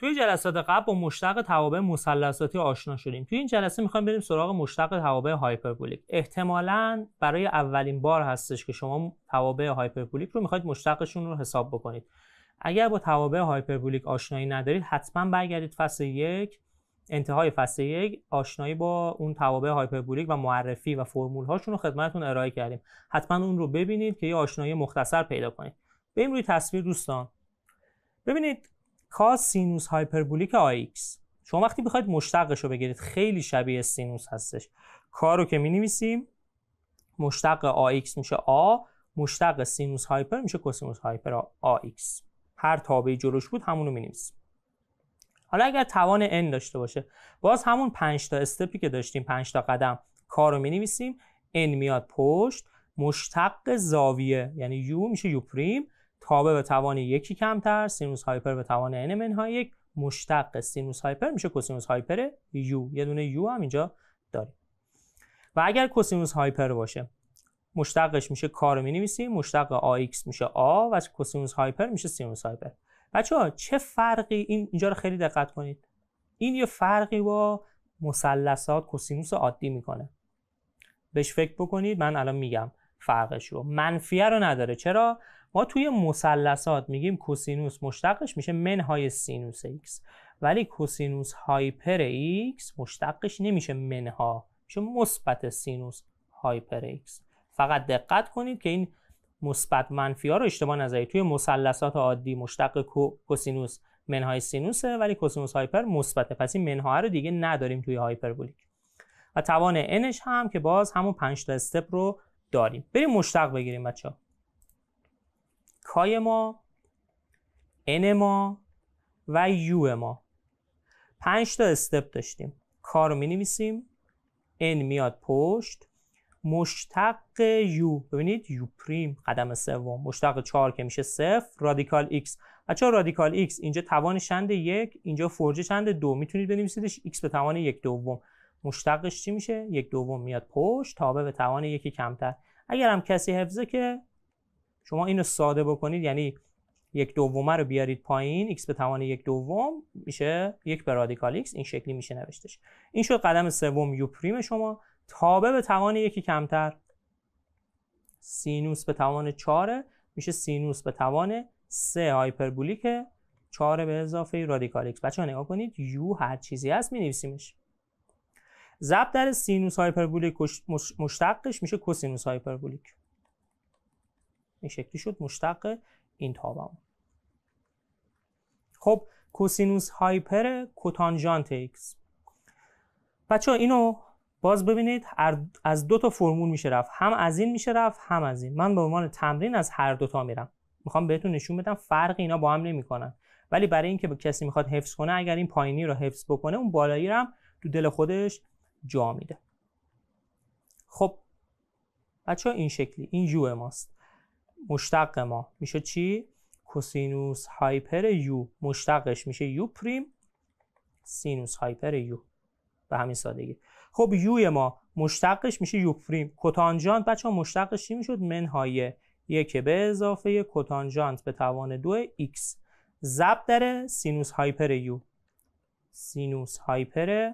توی جلسات قبل با مشتق توابع مثلثاتی آشنا شدیم توی این جلسه میخوایم بریم سراغ مشتق توابع هایپربولیک احتمالا برای اولین بار هستش که شما توابع هایپربولیک رو میخواید مشتقشون رو حساب بکنید اگر با توابع هایپربولیک آشنایی ندارید حتما برگردید فصل یک انتهای فصل یک آشنایی با اون توابع هایپربولیک و معرفی و فرمول هاشون رو خدمتتون ارائه کردیم حتما اون رو ببینید که یه آشنایی مختصر پیدا کنید بریم روی تصویر دوستان ببینید کاس سینوس هایپربولیک آیکس شما وقتی بخواید مشتقش رو بگیرید خیلی شبیه سینوس هستش کار رو که می نویسیم مشتق آیکس میشه آ مشتق سینوس هایپر میشه کوسینوس هایپر ایکس. هر تابعی جلوش بود همون رو نویسیم. حالا اگر توان n داشته باشه باز همون 5 تا استپی که داشتیم 5 تا قدم کار رو می‌نویسیم n میاد پشت مشتق زاویه یعنی u میشه u پریم تا به توان یکی کمتر سینوس هایپر به توان n منهای یک مشتق سینوس هایپر میشه کوسینوس هایپر U یه دونه U هم اینجا داریم و اگر کوسینوس هایپر باشه مشتقش میشه کار می نویسیم مشتق AX میشه آ و کوسینوس هایپر میشه سینوس هایپر بچه ها چه فرقی این اینجا رو خیلی دقت کنید این یه فرقی با مثلثات کوسینوس عادی میکنه بهش فکر بکنید من الان میگم فرقش رو منفیه رو نداره چرا ما توی مثلثات میگیم کوسینوس مشتقش میشه منهای سینوس x ولی کوسینوس هایپر x مشتقش نمیشه منها میشه مثبت سینوس هایپر x فقط دقت کنید که این مثبت منفی ها رو اشتباه نذارید توی مثلثات عادی مشتق کوسینوس منهای سینوسه ولی کوسینوس هایپر مثبته پس این منها رو دیگه نداریم توی هایپربولیک و توان انش هم که باز همون 5 تا استپ رو داریم بریم مشتق بگیریم بچه کای ما ان ما و یو ما 5 تا استپ داشتیم کار رو می نویسیم ان میاد پشت مشتق یو ببینید یو پریم قدم سوم مشتق 4 که میشه صفر رادیکال x بچه رادیکال x اینجا توان شند یک اینجا فرجه شند دو میتونید بنویسیدش x به توان یک دوم مشتقش چی میشه یک دوم میاد پشت تابع به توان یکی کمتر اگر هم کسی حفظه که شما اینو ساده بکنید یعنی یک دومه رو بیارید پایین x به توان یک دوم میشه یک به رادیکال x این شکلی میشه نوشتش این شد قدم سوم یو پریم شما تابه به توان یکی کمتر سینوس به توان 4 میشه سینوس به توان سه هایپربولیک 4 به اضافه رادیکال ایکس بچه ها نگاه کنید یو هر چیزی هست می نویسیمش در سینوس هایپربولیک مشتقش میشه کوسینوس هایپربولیک این شکلی شد مشتق این تابه خب کوسینوس هایپر کوتانجانت ایکس بچه اینو باز ببینید از دو تا فرمول میشه رفت هم از این میشه رفت هم از این من به عنوان تمرین از هر دو تا میرم میخوام بهتون نشون بدم فرق اینا با هم نمیکنن ولی برای اینکه به کسی میخواد حفظ کنه اگر این پایینی رو حفظ بکنه اون بالایی رو هم تو دل خودش جا میده خب بچه این شکلی این یو ماست مشتق ما میشه چی کوسینوس هایپر یو مشتقش میشه یو پریم سینوس هایپر یو به همین سادگی خب یو ما مشتقش میشه یوپریم کوتانجانت بچه ها مشتقش چی میشد منهای یک به اضافه کوتانجانت به توان دو x ضرب داره سینوس هایپر یو سینوس هایپر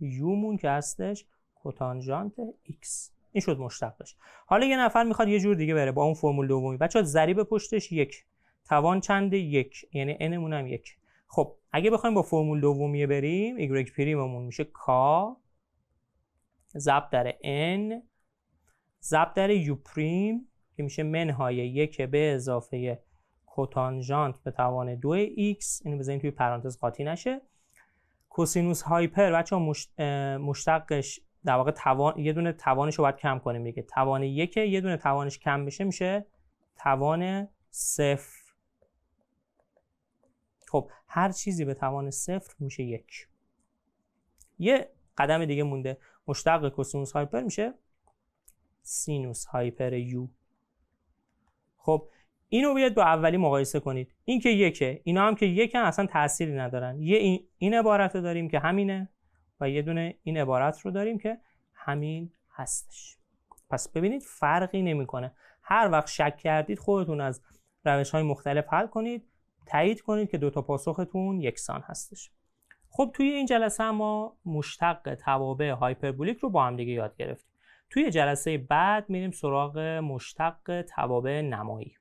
یومون که هستش کوتانجانت x این شد مشتقش حالا یه نفر میخواد یه جور دیگه بره با اون فرمول دومی بچه ها ضریب پشتش یک توان چند یک یعنی n هم یک خب اگه بخوایم با فرمول دومیه بریم ایگرگ پریممون میشه کا زب در n زب در یو پریم که میشه منهای یک به اضافه کوتانژانت به توان دو ایکس اینو بزنیم توی پرانتز قاطی نشه کوسینوس هایپر بچه ها مشتقش در واقع توان یه دونه توانش رو باید کم کنیم دیگه توان یک یه دونه توانش کم بشه میشه توان صفر خب هر چیزی به توان صفر میشه یک یه قدم دیگه مونده مشتق کسینوس هایپر میشه سینوس هایپر یو خب اینو بیاد با اولی مقایسه کنید این که یکه اینا هم که یکن اصلا تأثیری ندارن یه این, این عبارت رو داریم که همینه و یه دونه این عبارت رو داریم که همین هستش پس ببینید فرقی نمیکنه هر وقت شک کردید خودتون از روش های مختلف حل کنید تایید کنید که دو تا پاسختون یکسان هستش خب توی این جلسه ما مشتق توابع هایپربولیک رو با هم دیگه یاد گرفتیم توی جلسه بعد میریم سراغ مشتق توابع نمایی